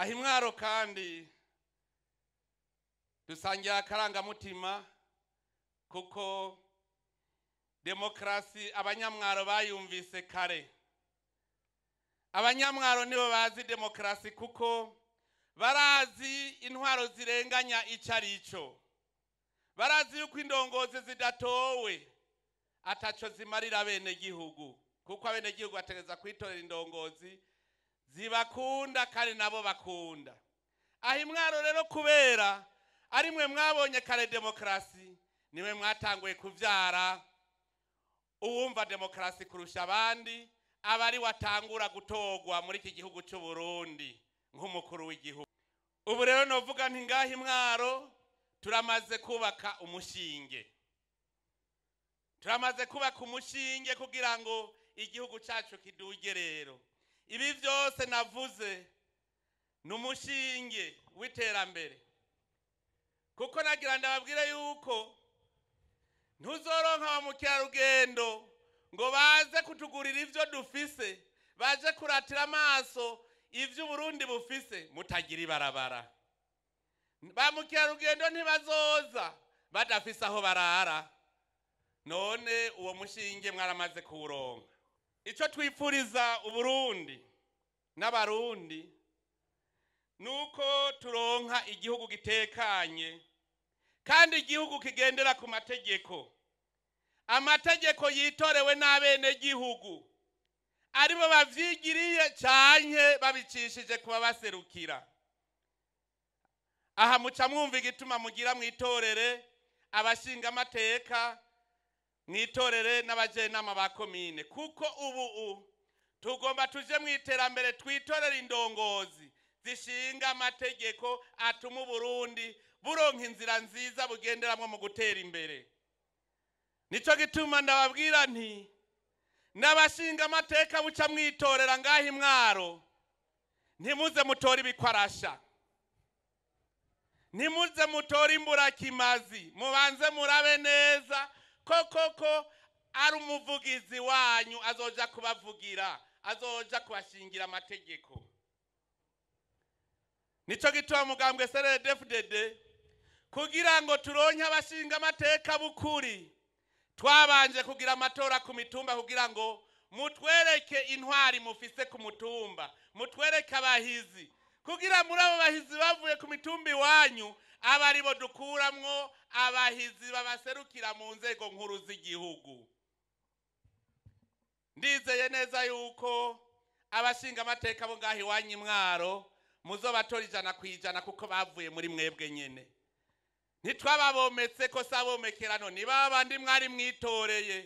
aha imwaro kandi dusangira akarangamutima kuko demokarasi abanyamwaro bayumvise kare abanyamwaro nibo bazi demokarasi kuko barazi intwaro zirenganya icyo ari cyo barazi yuko indongozi zidatowe atacyo zimarira abenegihugu kuko abenegihugu bategereza kwitorera indongozi zibakunda kandi nabo bakunda aho imwaro rero kubera ari mwe mwabonye kare demokarasi niwe mwatanguye kubyara uwumva demokarasi kurusha abandi aba ari watangura gutogwa muri iki gihugu cy'u Burundi nk'umukuru w'igihugu ubu rero navuga ntingahe imwaro turamaze kubaka umushinge turamaze kubaka umushinge kugira ngo igihugu cyacu kiduge rero ibi byose navuze ni umushinge w'iterambere kuko nagira ndababwire yuko ntuzoronka ba mukerarugendo ngo baze kutugurira ibyo dufise baje kuratira amaso ibyo uburundi bufise mutagira ibarabara ba mukerarugendo ntibazoza badafise aho barara none uwo mushinge mwaramaze kuwuronka icyo twifuriza uburundi n'abarundi ni uko turonka igihugu gitekanye kandi igihugu kigendera ku mategeko amategeko yitorewe n'abenegihugu aribo babyigiriye cyane babicishije kuba baserukira aha muca mwumva igituma mugira mu itorere amateka mwitorere n'abajyanama ba komine kuko ubu tugomba tuje mu iterambere twitorere indongozi zishinga amategeko atuma uburundi buronka inzira nziza bugenderamo mu gutera imbere nicyo gituma ndababwira nti n'abashinga amateka buca mwitorera ngaho imwaro ntimuze mutore ibikwarasha ntimuze mutore imburakimazi mubanze murabe neza ko koko ari umuvugizi wanyu azoja kubavugira azoja kubashingira amategeko nicyo gituma mugambwe serere defudede kugira ngo turonke abashinga amateka bukuri twabanje kugira amatora ku mitumba kugira ngo mutwereke intwari mufise ku mutumba mutwereke abahizi kugira muri abo bahizi bavuye ku mitumba iwanyu aba aribo dukuramo abahizi babaserukira mu nzego nkuru z'igihugu ndizeye neza yuko abashinga amateka bo ngaho iwanyu mwaro muzo batora ijana ku ijana kuko bavuye muri mwebwe nyine ntitwababometse ko si abomekerano ni ba mwari mwitoreye